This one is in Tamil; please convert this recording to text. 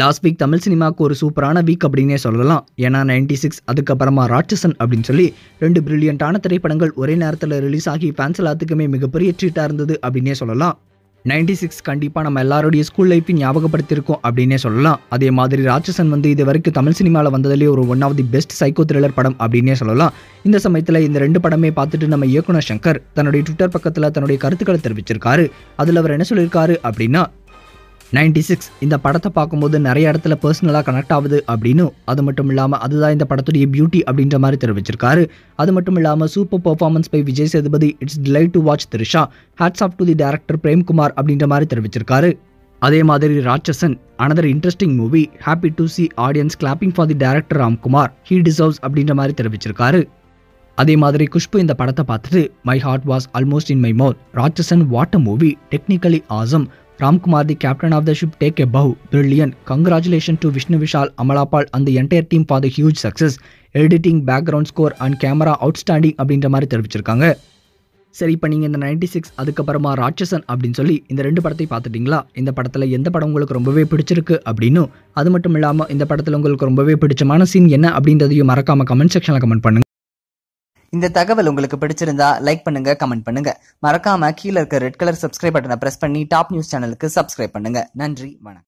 லாஸ்ட் வீக் தமிழ் சினிமாவுக்கு ஒரு சூப்பரான வீக் அப்படின்னே சொல்லலாம் ஏன்னா நைன்டி சிக்ஸ் அதுக்கப்புறமா ராட்சசன் அப்படின்னு சொல்லி ரெண்டு பிரில்லியண்டான திரைப்படங்கள் ஒரே நேரத்தில் ரிலீஸ் ஆகி ஃபேன்ஸ் எல்லாத்துக்குமே மிகப்பெரிய ட்ரீட்டாக இருந்தது அப்படின்னே சொல்லலாம் நைன்டி சிக்ஸ் கண்டிப்பாக நம்ம எல்லாருடைய ஸ்கூல் லைஃப்பை ஞாபகப்படுத்திருக்கோம் அப்படின்னே சொல்லலாம் அதே மாதிரி ராட்சசன் வந்து இது வரைக்கும் தமிழ் சினிமாவில் வந்ததுலேயே ஒரு one of the best psycho thriller படம் அப்படின்னே சொல்லலாம் இந்த சமயத்தில் இந்த ரெண்டு படமே பார்த்துட்டு நம்ம இயக்குனர் சங்கர் தன்னுடைய ட்விட்டர் பக்கத்தில் தன்னுடைய கருத்துக்களை தெரிவிச்சிருக்காரு அதில் அவர் என்ன சொல்லியிருக்காரு அப்படின்னா நைன்டி சிக்ஸ் இந்த படத்தை பார்க்கும்போது நிறைய இடத்துல பர்சனலாக கனெக்ட் ஆகுது அப்படின்னு அது மட்டும் இல்லாமல் அதுதான் இந்த படத்துடைய பியூட்டி அப்படின்ற மாதிரி தெரிவிச்சிருக்காரு அது மட்டும் இல்லாமல் super performance by Vijay Sethupathi it's delight to watch Trisha hats off to the director Premkumar அப்படின்ற மாதிரி தெரிவிச்சிருக்காரு அதே மாதிரி Ratsasan another interesting movie happy to see audience clapping for the director Ramkumar he deserves அப்படின்ற மாதிரி தெரிவிச்சிருக்காரு அதே மாதிரி குஷ்பு இந்த படத்தை பார்த்துட்டு my heart was almost in my more Ratsasan what a movie technically awesome Ramkumar, the captain of the ship, take a bow. Brilliant. Congratulations to Vishnu Vishal, Amalapal அந்த entire team for the huge success editing background score and camera outstanding அப்படின்ற மாதிரி தெரிவிச்சிருக்காங்க சரி இப்போ நீங்கள் இந்த நைன்டி சிக்ஸ் அதுக்கப்புறமா ராட்சசன் அப்படின்னு சொல்லி இந்த ரெண்டு படத்தை பார்த்துட்டிங்களா இந்த படத்தில் எந்த படம் உங்களுக்கு ரொம்பவே பிடிச்சிருக்கு அப்படின்னும் அது மட்டும் இல்லாமல் இந்த படத்தில் உங்களுக்கு ரொம்பவே பிடிச்சமான சீன் என்ன அப்படின்றதையும் மறக்காமல் கமெண்ட் செக்ஷனில் கமெண்ட் பண்ணுங்கள் இந்த தகவல் உங்களுக்கு பிடிச்சிருந்தா லைக் பண்ணுங்க கமெண்ட் பண்ணுங்க மறக்காம கீழே இருக்க ரெட் கலர் சப்ஸ்கிரைப் பட்டனை பிரஸ் பண்ணி டாப் நியூஸ் சேனலுக்கு சப்ஸ்கிரைப் பண்ணுங்க நன்றி வணக்கம்